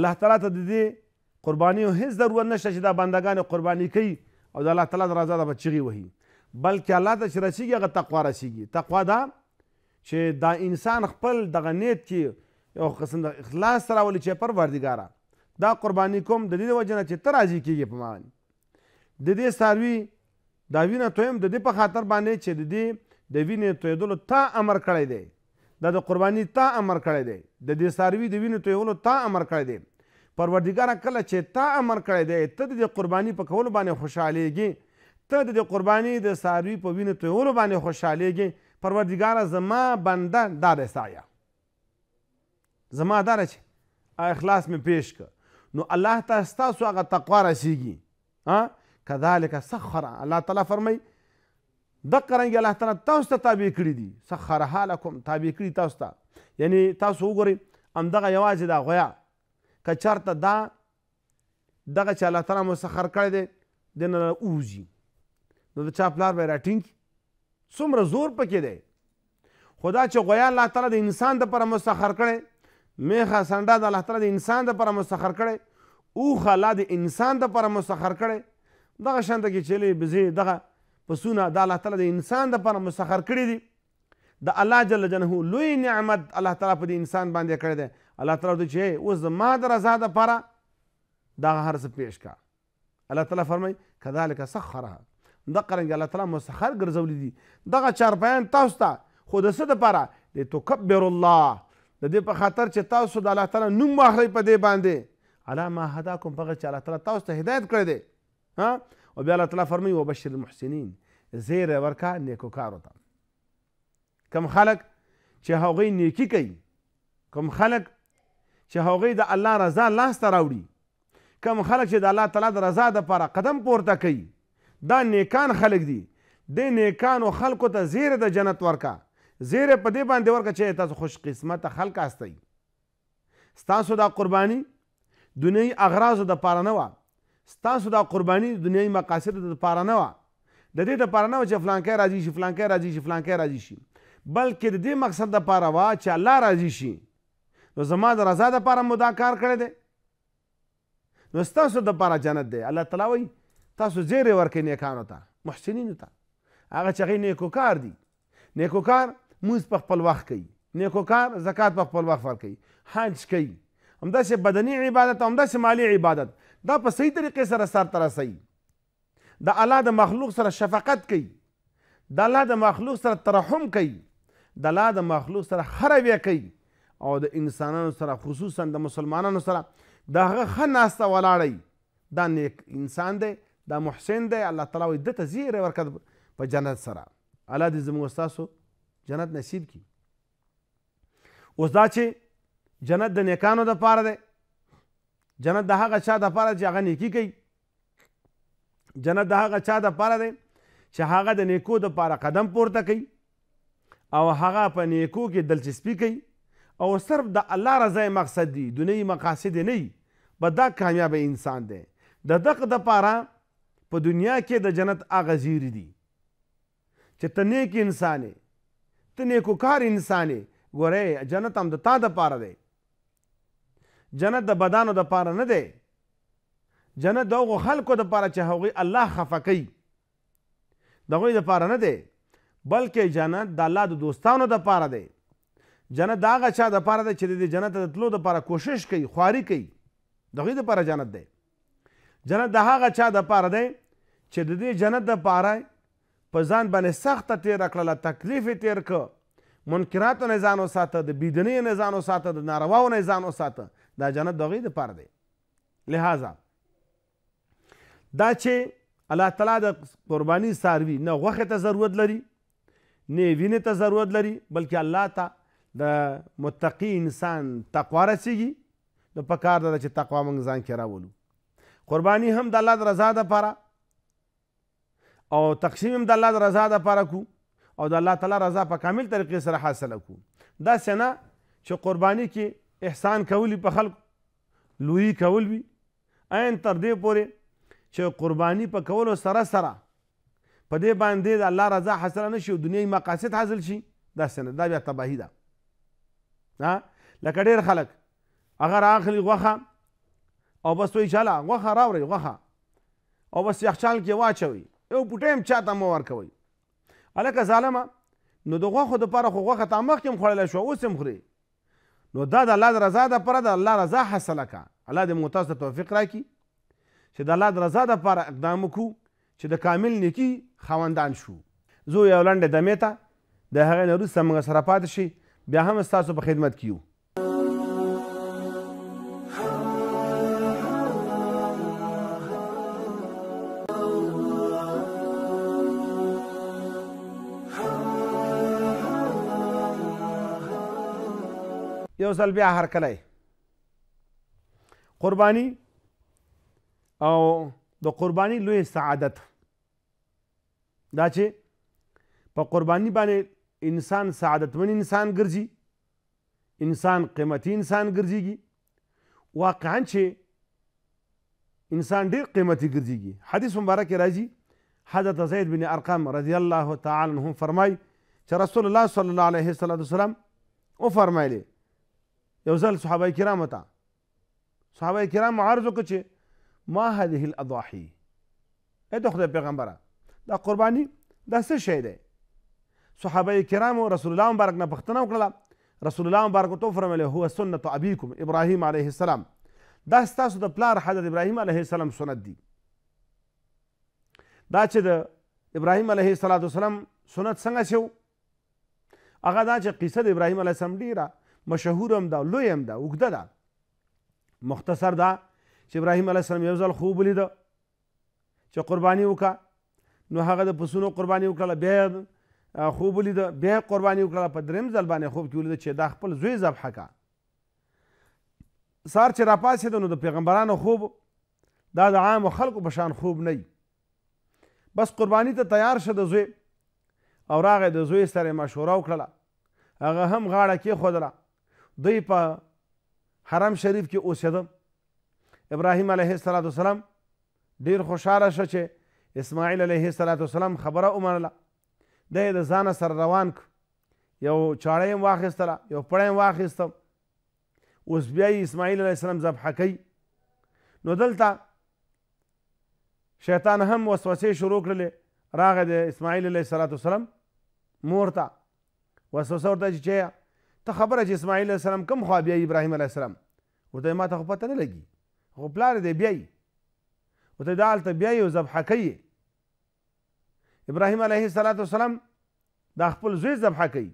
الله تعالی ته د دې قرباني هیڅ ضرورت نشته چې دا بندگان قرباني کوي او د الله تعالی د رضا د بچیغي وهي بلکې الله ته چې رسیږي هغه تقوا رسیږي تقوا دا چې دا انسان خپل دغه نیت کې یو قسم د اخلاص سره ولي چې پروردګاره دا قرباني کوم د دې وجه نه چې ته راضي کېږي په ما باندې د دې څاروي دا وینه تویم د دې په خاطر باندې چې د دې د وینې تویدلو تا امر کړی دی دا د قرباني تا امر کړی دی د دې څاروي د وینې تویولو تا امر کړی دی پروردګاره کله چې تا امر کړی دی ته د قرباني په کولو باندې خوشحالېږي ته د دې قربانۍ د څاروي په وینو تویولو باندې خوشحالیږې پروردګاره زما بنده دا دی سایه زما دا ده چې اخلاص مې پیش که نو الله ته ستاسو هغه تقوا رسیږي کذالک سخر الله تعالی فرمی دقه رنګې الله تعالی تاسو ته تابع کړي دي سخرها لکم تابع کړي تاسو ته یعنی تاسو وګورئ همدغه یوازې دا غویا که چېرته دا دغه چې الله تعالی مسخر کړی دی دنه اوزي نو د چا پلار به راټینګ څومره زور پکې دی خدا چې غویا الله تعالی د انسان د پر مسخر کړي میخه سنډا د الله تعالی د انسان د پر مسخر کړي او خلا د انسان د پر مسخر کړي دغه شند کې چلی بزی دغه پسونه د الله تعالی د انسان د پر مسخر کړي دي د الله جل جلاله لوی نعمت الله تعالی په انسان باندې کړی دی الله تعالی دوی چې اوس زما د رضا د پاره دغه هر څه پیش کا الله تعالی فرمای کذالک سخرها د قرنګ الله تعالی مسخر ګرځولې دي دغه چارپایان تاسو ته خو د څه دپاره د تکبر الله د دې په خاطر چې تاسو د الله تعالی نوم واخلئ په دې باندې علا ما هداکم په هغه چې الله تعالی تاسو ته هدایت کړی دی ها او بیا الله تعالی فرمایي وبشر المحسنین زیری ورکه نیکوکارو ته کم خلک چې هغوی نیکي کوي کم خلک چې هغوی د الله رضا لاسته راوړي کم خلک چې د الله تعالی د رضا دپاره قدم پورته کوي دا نیکان خلک دي د نیکانو خلکو ته زیره د جنت ورکا زیره په دې باندې ورکا چې تاسو خوش قسمت خلک استئ ستاسو دا قربانی دنیوي اغراضو د پاره نه وه ستاسو دا قربانی دنیوي مقاصدو د پاره نه وه د دې د پاره نه وه چې فلانکی راضي شي فلانکی راضي شي فلانکی راضي شي بلکې د دې مقصد د پاره وه چې الله راضي شي نو زما د رضا د پاره مو دا کار کړی دی نو ستاسو د پاره جنت دی الله تعالی وایي تاسو زیرې ورکړئ نیکانو ته محسنینو ته هغه چې هغې نیکوکار دي نیکوکار مونځ په خپل وخت کوي نیکوکار زکات په خپل وخت ورکوي حج کوي همداسې بدني عبادت او همداسې مالی عبادت دا په صحیح طریقې سره سرته رسوي د الله د مخلوق سره شفقت کوي د الله د مخلوق سره ترحم کوي د الله د مخلوق سره خرویه کوي او د انسانانو سره خصوصا د مسلمانانو سره د هغه ښه ناسته ولاړی دا نیک انسان دی دا محسن دی الله تعالی وایي ده ته زیری ورکړه په جنت سره الله دې زموږ ستاسو جنت نصیب کی اوس دا چې جنت د نیکانو دپاره دی جنت د هغه چا دپاره چې هغه نیکي کوي جنت د هغه چا دپاره دی چې هغه د نیکو دپاره قدم پورته کوي او هغه په نیکو کې دلچسپي کوي او صرف د الله رضای مقصد دی دنیوي مقاصد نه بد دا کامیاب انسان دی د دغه دپاره په دنیا کې د جنت هغه زیري دي چې ته نیک انسان یې ته نیکوکار انسان یې ګوره جنت هم د تا دپاره دی جنت د بدانو دپاره نه دی جنت د هغو خلکو دپاره چې هغوی الله خفه کوي د هغوی دپاره نه دی بلکې جنت د الله د دوستانو دپاره دی جنت د هغه چا دپاره دی چې د جنت د تلو دپاره کوشش کوي خواري کوي د هغوی دپاره جنت دی جنت د هغه چا د پاره دی چې د دې جنت د پاره په ځان باندې سخته تیر کړله تکلیف تیر کړ منکراتو نه ځان وساته د بېدینۍ نه ځان وساته د نارواو نه ځان وساته دا جنت د هغوی دپاره دی لہذا دا چې الله تعالی د قرباني څاروي نه غوښې ته ضرورت لري نه وینې ته ضرورت لري بلکې الله ته د متقي انسان تقوا رسیږي نو پکار ده چې تقوا موږ ځان کې راولو قربانی هم د الله د رضا د پاره او تقسیم هم د الله د رضا د پاره کو او د الله تعالی رضا په کامل طریقې سره حاصله کو دا سنه چې قربانی کې احسان کولی په خلکو لوی کول وي عین تر دې پورې چې قربانی په کولو سره سره په دې باندې د الله رضا حاصله نشي او دنیوي مقاصد حاصل شي دا سنه دا بیا تباهي ده لکه ډېر خلک اگر اخلي غوښه او بس وی چاله غوخه راوړئ غوخه او بس یخچال کې واچوئ یو بوټی هم چاته مه ورکوئ هلکه ظالمه نو د غوښو دپاره خو غوښه تا مخکې هم خوړلی شوه اوس هم خورې نو دا د الله د رضا دپاره د الله رضا حاصله کړه الله دې موږ تاسو ته توفیق راکړي چې د الله د رضا دپاره اقدام وکړو چې د کامل نیکي خاوندان شو زو یو لنډې دمې ته د هغې نه وروسته موږ سره پاتې شي بیا هم ستاسو په خدمت کې یو یو ځل بیا هرکلی قربانی او د قربانی لوی سعادت دا چې په قربانی باندې انسان سعادتمن انسان ګرځي انسان قیمتي انسان ګرځيږي واقعا چې انسان ډیر قیمتي ګرځيږي حدیث مبارک راځي حضرت زید بن ارقم رضی الله تعالی عنه فرمای چې رسول الله صلی الله علیه وسلم او فرمایلی یو ځل صحابه کرامو ته صحابه کرامو عرض وکړ چې ما هذه الاضاحي ای د خدای پیغمبره دا قرباني دا څه شی دی صحابه کرامو رسول الله مبارک نه پوښتنه وکړله رسول الله مبارک ورته وفرمیل هو سنت ابیکم ابراهیم علیه السلام دا ستاسو د پلار حضرت ابراهیم علیه السلام سنت دی دا چې د ابراهیم علیه السلام سنت څنګه شو هغه دا چې قصه د ابراهیم علیه السلام ډیره مشهور هم ده لوی هم ده اوږده ده مختصر ده چې ابراهیم علیه السلام یو ځل خوب ولیده چې قرباني وکړه نو هغه د پسونو قرباني وکړله بیا خوب ولیده بیا یې قرباني وکړله په دریم ځل باندې خوب کې ولیده چې دا خپل زوی ذبحه کړه سار چې راپاڅېده نو د پیغمبرانو خوب دا د عامو خلکو په شان خوب نه بس قرباني ته تیار شه د زوی او راغی د زوی سره مشوره وکړله هغه هم غاړه کېښودله دوی په حرم شریف کې اوسېده ابراهیم علیه السلام ډیر خوشاله شو چې اسماعیل علیه السلام خبره ومنله دی د ځانه سره روان کړ یو چاړه یې واخیستله یو پړه یې واخیسته اوس بیا اسماعیل علیه السلام ذبحه کوي نو دلته شیطان هم وسوسې شروع کړلې راغی د اسماعیل علیه السلام مور ته وسوسه ورته چې چیه ته خبره چې اسماعیل علیه السلام کوم خوا بیایي ابراهیم علیه السلام ورته ما ته خو پته نه لګي خو پلار دی بیایي ورته دا هلته بیایي او ذبحه کوي ابراهیم علیه السلام دا خپل زوی ذبحه کوي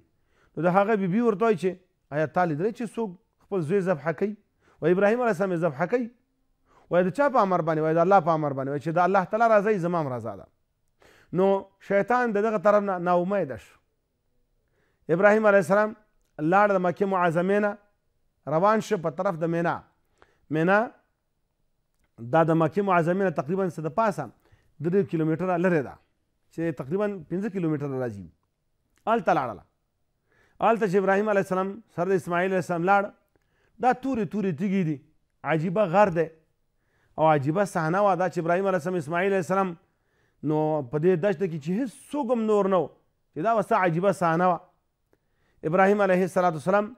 نو د هغه بیبي ورته وایي چې آیا تا لیدلی چې څوک خپل زوی ذبحه کوي و ابراهیم علیه السلام یې ذبحه کوي وایي د چا په امر باندې وایي د الله په امر باندې وایي چې د الله تعالی راضی زما هم رضا ده نو شیطان د دغه طرف نه ناامیده شو ابراهیم علیه السلام لاړ د مکې معظمې نه روان شه په طرف د مینا مینا دا د مکې معظمې نه تقریبا څه د پاسه درې کیلومیټره لرې ده چې تقریبا پنځه کیلومیټره راځي هلته لاړله هلته چې ابراهیم علیه السلام سر د اسماعیل علیه السلام لاړ دا تورې تورې تیږې دي عجیبه غر دی او عجیبه صحنه وه دا چې ابراهیم علیه السلام اسماعیل علیه السلام نو په دې دښته کې چې هېڅ څوک هم نور نه و چې دا به څه عجیبه صحنه وه ابراهیم علیه السلام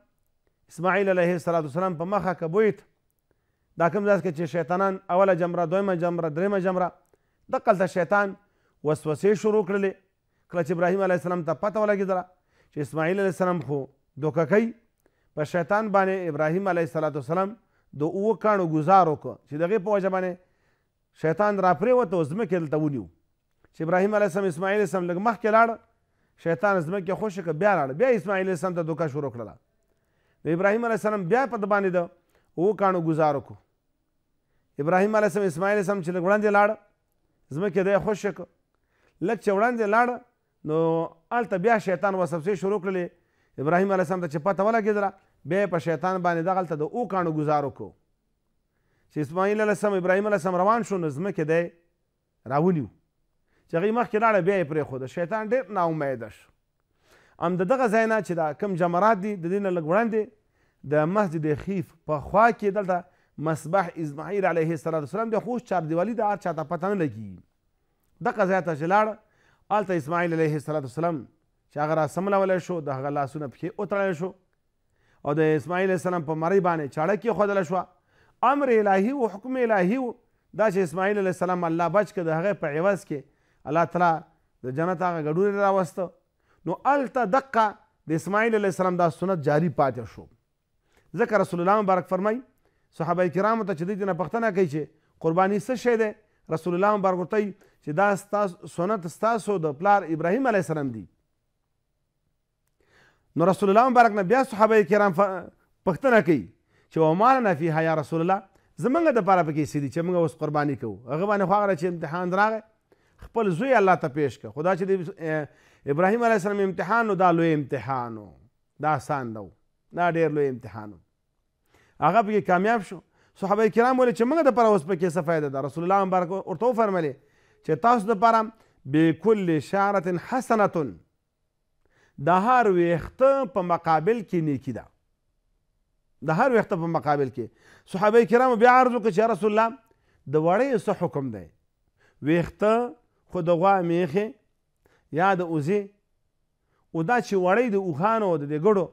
اسماعیل علیه السلام په مخه کبویت دا کوم ځای کې چې شیطانان اوله جمره دویمه جمره درېمه جمره دقلته شیطان وسوسې شروع کړلې کله چې ابراهیم علیه السلام ته پته ولګېدله چې اسماعیل علیه السلام خو دوکه کوي په شیطان باندې ابراهیم علیه السلام د اوو کاڼو ګزار وکړه چې د هغې په وجه باندې شیطان راپرېوته ځمکې دلته ونیو چې ابراهیم علیه السلام اسماعیل علیه السلام لږ مخکې لاړه شیطان زمکه خوش ک بیا لاړ بیا اسماعیل السلام ته دوکا شروع کړل د ابراهیم علی السلام بیا په باندې د وو کانو گزارو کو ابراهیم علی السلام اسماعیل السلام چې وړاندې لاړ زمکه د خوش ک لک چې وړاندې لاړ نو الته بیا شیطان وسوسه شروع کړلې ابراهیم علی السلام ته چې پته ولګېدله بیا په شیطان باندې دغه الته د وو کانو گزارو کو چې اسماعیل علی السلام ابراهیم علی السلام روان شو نو زمکه دی راونیو چې هغه مخکې لاړه بیا یې پرېښوده شیطان ډېر ناامیده شو هم د دغه ځای نه چې دا کم جمرات دي د دې نه لږ وړاندې د مسجد خیف په خوا کې دلته مصبح اسماعیل علیه السلام د خوش چاردیوالي د هر چا ته پته نه لګي دغه ځای ته چې لاړه هلته اسماعیل علیه السلام چې هغه را سملولی شو د هغه لاسونه پښې وتړلی شو او د اسماعیل السلام په مری باندې چاړه کېښودله شوه امر الهي و حکم الهي و دا چې اسماعیل علیه السلام الله بچ که د هغې په عوض کې الله تعالی د جنت هغه ګډون راوسته نو الته دقه د اسماعیل علیه السلام دا سنت جاری پاتې شو ځکه رسول الله مبارک فرمای صحابه کرامو ته چې دې نه پښتنه کوي چې قرباني څه شی دی رسول الله مبارک ورته چې دا ستاسو سنت ستاسو د پلار ابراهیم علیه السلام دی نو رسول الله مبارک نه بیا صحابه کرام پوښتنه کوي چې ومالنا فیها یا رسول الله زمونږ دپاره پکې څه دي چې موږ اوس قرباني کوو هغه باندې خو هغه چې امتحان راغی خپل زوی الله ته پیش کړ خدا چې د ابراهیم علیه السلام امتحان نو دا لوی امتحان دا آسان ده دا ډیر لوی امتحان هغه پکې کامیاب شو صحابه کرام ویل چې موږ د پر اوس پکې څه فایده ده رسول الله مبارک ورته وفرمایلې چې تاسو دپاره بکل شعرة حسنة د هر ویښته په مقابل کې نیکی ده د هر ویښته په مقابل کې صحابه کرامو بیا عرض وکړه چې رسول الله د وړۍ څه حکم دی ویښته خو د غوا میخې یا د اوزې او دا چې وړی د اوښانو د دې ګډو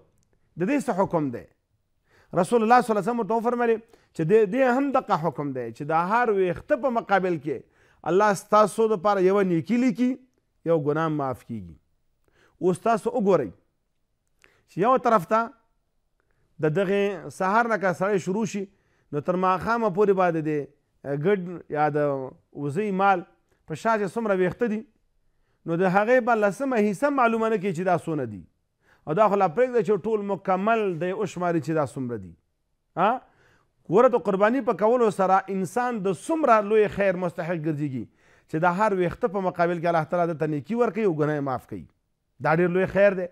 د دې څه حکم دی رسول الله صلی الله علیه وسلم ورته وفرمایلې چې د دې هم دغه حکم دی چې د هر ویښته په مقابل کې الله ستاسو دپاره یوه نیکي لیکي یو ګناه معاف کیږي اوس تاسو وګورئ چې یو طرف ته د دغې سهار نه که سړی شروع شي نو تر ماښامه پورې به د دې ګډ یا د وزۍ مال په شا چې څومره ویښته دي نو د هغې به لسمه حصه معلومه نه کړي چې دا څونه دي او دا خو لا پرېږده چې ټول مکمل د یو شماري چې دا څومره دي ګوره د قرباني په کولو سره انسان د څومره لوی خیر مستحق ګرځېږي چې د هر ویښته په مقابل کې الله تعالی دته نیکي ورکوي او ګناه معاف کوي دا ډېر لوی خیر دی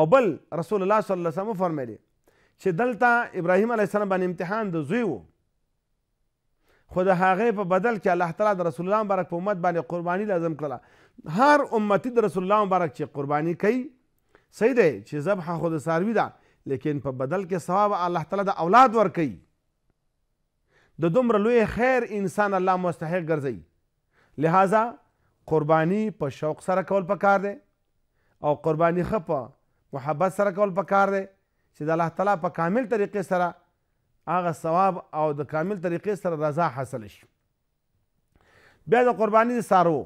او بل رسول الله صلی الله علیه وسلم فرمایلی چې دلته ابراهیم علیه السلام باندې امتحان د زوی و خو د هغې په بدل کې الله تعالی د رسول الله مبارک په امت باندې قرباني لازم کړله هر امتی د رسول الله مبارک چې قرباني کوي صحیح دی چې ذبحه خو د څاروي ده لیکن په بدل کې ثواب الله تعالی د اولاد ورکوي د دومره لوی خیر انسان الله مستحق ګرځوي لہذا قربانی په شوق سره کول پکار دی او قربانی ښه په محبت سره کول پکار دی چې د الله تعالی په کامل طریقې سره هغه ثواب او د کامل طریقې سره رضا حاصل شي بیا د قرباني د سارو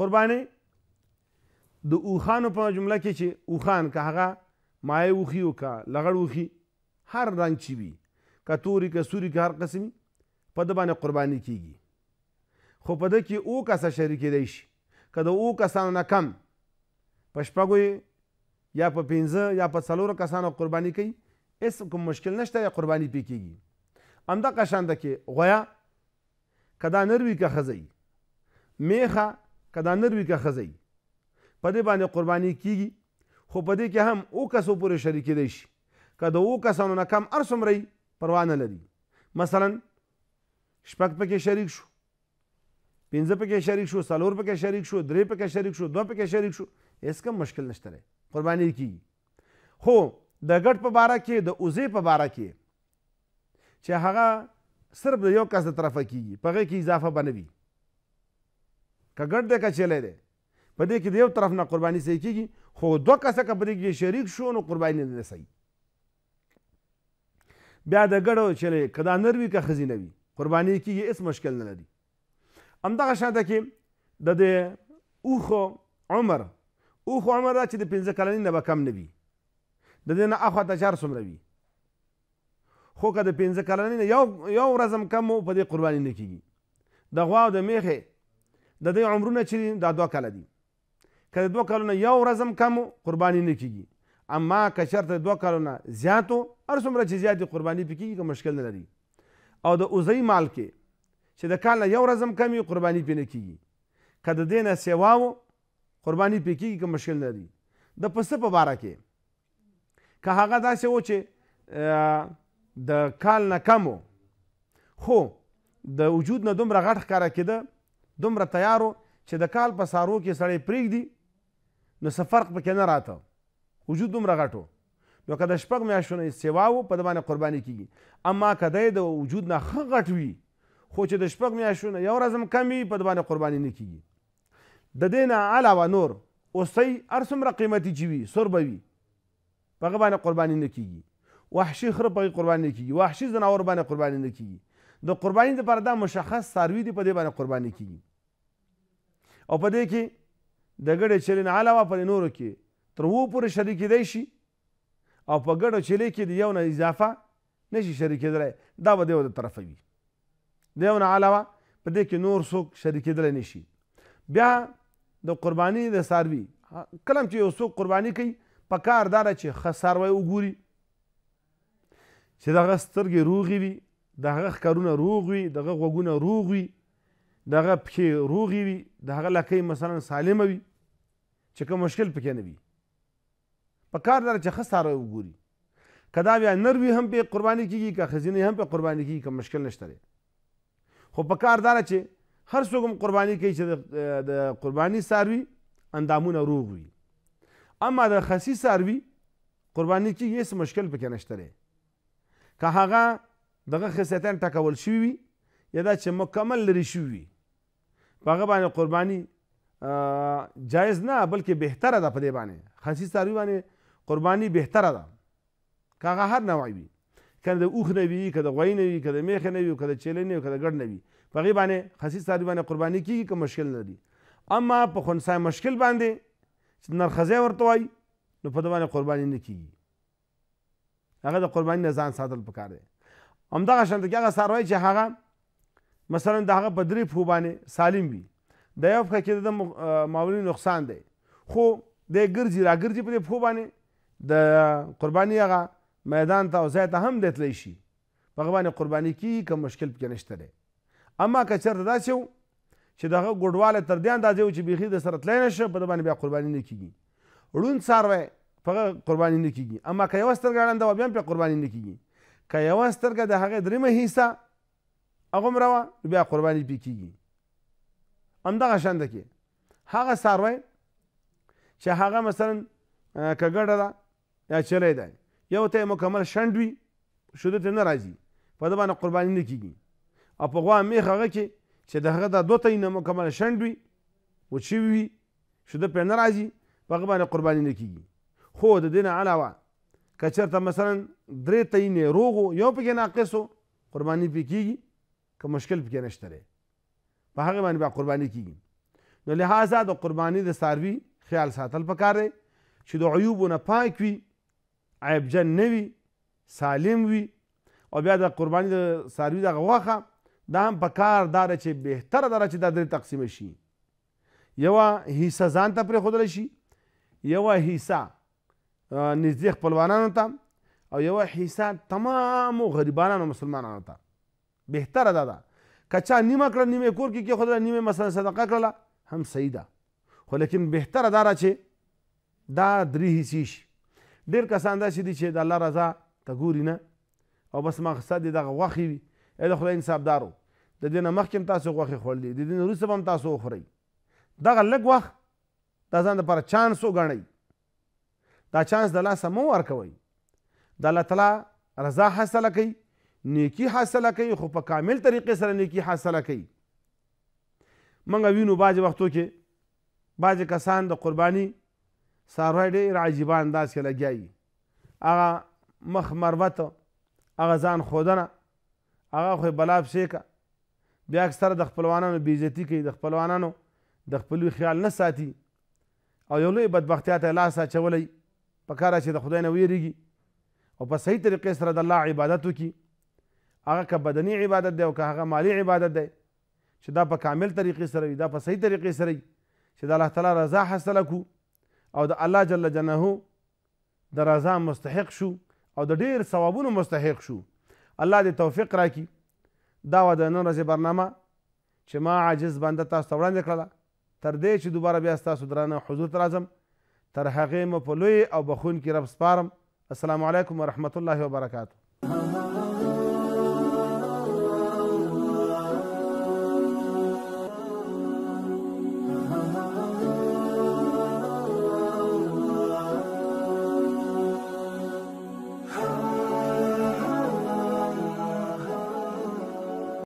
قرباني د اوخانو په جمله کې چې اوخان که هغه مایع اوخي او که لغړ اوخي هر رنګ چې وي که توري که سوري که هر قسم په ده باندې قرباني کیږي خو په ده کې او کسه شریکېدی شي که د او کسانو نه کم په شپږو یا په پنځه یا په څلورو کسانو قرباني کوي هیڅ کوم مشکل نشته یا قرباني پې کېږي همدغه شان ده کې غویا که دا نر وي که ښځه وي میخه که دا نر وي که ښځه وي په دې باندې قرباني کېږي خو په دې کې هم او کسو پورې شریک کېدی شي که د اوو کسانو نه کم هر څومره پروا نه لري مثلا شپږ پکې شریک شو پنځه پکې شریک شو څلور پکې شریک شو درې پکې شریک شو دوه پکې شریک شو هیڅ کوم مشکل نشته دی قرباني کېږي خو د ګډ په باره کې د اوزې په باره کې چې هغه صرف د یو کس د طرفه کیږي په هغې کې اضافه به نه وي که ګډ دی که چیلی دی په دې کې د یو طرف نه قرباني صحیح کیږي خو دوه کسه که په دې کې شریک شو نو قرباني نه صحیح بیا د ګډو چیلی که دا نر وي که ښځې نه وي قرباني کیږي هېڅ مشکل نه لري همدغه شاته کې د دې اوښو عمر اوښو عمر دا چې د پنځه کلنۍ نه به کم نه وي د دې نه اخوا ته چار څومره وي خو که د پنځه کلنۍ نه یو یو ورځ هم کم په دې قرباني نه کېږي د غوا او د میښې د دې عمرونه چې دي دا دوه کاله دي که د دوه کالو نه یو ورځ هم کم قرباني نه کېږي اما که چېرته دوه کالو نه زیات هر څومره چې زیات دي قرباني پې کېږي که مشکل نه لري او د اوزۍ مال کې چې د کال نه یو ورځ هم کم وي قرباني پې نه کېږي که د دې نه سیوا قرباني پې کېږي که مشکل نه لري د پسه په باره کې که هغه داسې و چې د کال نه کم و خو د وجود نه دومره غټ ښکاره کېده دومره تیار چې د کال په سارو کې سړی پرېږدي نو څه فرق پکې نه راته وجود دومره غټ و نو که د شپږ میاشتو نه سوا و په ده باندې قرباني کېږي اما که دی د وجود نه ښه غټ وي خو چې د شپږ میاشتو نه یو ورځ هم کم وي په ده باندې قرباني نه کېږي د دې نه علاوه نور اوسۍ هر څومره قیمتي چې وي سور به وي په هغه باندې قرباني نه کیږي وحشي خره په قرباني نه کیږي وحشي ځناور باندې قرباني نه کیږي د قرباني دپاره دا مشخص څاروي دي په دې باندې قرباني کیږي او په دې کې د ګډې چلې نه علاوه په نورو کې تر اوو پورې شریک کیدی شي او په ګډو چلې کې د یو نه اضافه نشي شریکېدلی دا به د یو د طرفه وي د یو نه علاوه په دې کې نور څوک شریکېدلی نشي بیا د قربانۍ د څاروي کله چې یو څوک قرباني کوي په کار دا چې ښه څاروی وګوري چې د هغه سترګې روغې وي د هغه ښکارونه روغ وي د هغه غوږونه روغ وي د هغه پښې روغې وي د هغه لکۍ مثلا سالمه وي چې کوم مشکل پکې نه وي په کار دا چې ښه څاروی وګوري کدا بیا نر وي هم په قرباني کیږي که خزینه هم په قرباني کیږي که مشکل نشته خو په کار دا چې هر څوک هم قرباني کوي چې د قرباني څاروي اندامونه روغ وي اما د خصي ساروي قرباني کې هیڅ مشکل پکې نشته دی که هغه دغه خصیتان ټکول شوي وي یا دا چې مکمل لرې شوي وي په هغه باندې قرباني جایز نه بلکې بهتره ده په دې باندې خصي ساروي باندې قرباني بهتره ده که هغه هر نوع وي کنه د اوښ نه وي که د غوی نه وي که د میخې نه وي که د چیلې نه وي که د ګډ نه وي په هغې باندې خصي ساروي باندې قرباني کېږي که مشکل نه دي اما په خونسای مشکل باندې چې نرخصی ورته وایي نو په ده باندې قرباني نه کیږي هغه د قرباني نه ځان ساتل پکار دی همدغه شانته کې هغه څاروی چې هغه مثلا د هغه په درې پښو باندې سالم وي د یو پښه کې د ده معمولي نقصان دی خو دی ګرځي را ګرځي په دې پښو باندې د قرباني هغه میدان ته او ځای ته هم دی تلی شي په هغه باندې قرباني کیږي که مشکل پکې نشته دی اما که چېرته داسې چې دغه ګډواله تر دې اندازې و چې بیخي د سره تللی نه شه په ده باندې بیا قرباني نه کیږي ړوند څاروی په هغه قرباني نه کیږي اما که یوه سترګه ړنده وه بیا هم پرې قرباني نه کیږي که یوه سترګه د هغې درېمه حصه هغومره وه نو بیا قرباني پرې کیږي همدغه شان ده کې هغه څاروی چې هغه مثلا که ګډه ده یا چلی دی یو ته مکمل شنډ وي شیدو ته نه راځي په ده باندې قرباني نه کیږي او په غوا میخ هغه کې چې د هغه دا دوه تنه مکمل شنډ وي وچوي وي شده پرې نه راځي په هغه باندې قرباني نه کیږي خو د دې نه علاوه که چېرته مثلا درې تنه روغ یو پکې ناقص قرباني پې کیږي که مشکل پکې نشته دی په هغې باندې بیا قرباني کیږي نو لحاظا د قرباني د څاروي خیال ساتل پکار دی چې د عیوبو نه پاک وي عیبجن نه وي سالم وي او بیا د قرباني د څاروي دغه غوښه دا هم په کار داره چې بهتره داره چې دا درې تقسیمه شي یوه حصه ځان ته پرېښودلی شي یوه حصه نږدې خپلوانانو ته او یوه حصه تمامو غریبانانو مسلمانانو ته بهتره دا ده که چا نیمه کړه نیمه کور کې کېښودله نیمه مثلا صدقه کړله هم صحیح ده خو لیکن بهتره دا ده چې دا درې حصې شي ډېر کسان داسې دي چې د الله رضا ته ګوري نه او بس مقصد یې دغه غوښې وي اې د خدای انصافدارو د دې نه مخکې هم تاسو غوښې خوړلې د دې نه وروسته به هم تاسو وخورئ دغه لږ وخت دا ځان دپاره چانس وګڼئ دا چانس د لاسه مه ورکوئ د الله تعالی رضا حاصله کوي نیکي حاصله کوي خو په کامل طریقې سره نیکي حاصله کوي موږ وینو بعضې وختو کې بعضې کسان د قرباني څاروی ډېر عجیبه انداز کې لګیا هغه مخ مروته هغه ځان ښودنه هغه خو بلاب شیکا بیا اکثر د خپلوانانو بیزتی کوي د خپلوانانو د خپلوي خیال نه ساتي او یو لوی بدبختیا ته لاس اچولی پکاره چې د خدای نه ویریږي او په صحیح طریقې سره د الله عبادت وکړي هغه که بدني عبادت دی او که هغه مالی عبادت دی چې دا په کامل طریقې سره وي دا په صحیح طریقې سره وي چې د الله تعالی رضا حاصله کو او د الله جل جلاله د رضا مستحق شو او د ډیر ثوابونو مستحق شو الله دې توفیق راکړي دا و د نن ورځې برنامه چې ما عاجز بنده تاسو ته وړاندې کړله تر دې چې دوباره بیا ستاسو درانه حضور ته راځم تر هغې مو په لوی او بخون کې رب سپارم السلام علیکم ورحمة الله وبرکاته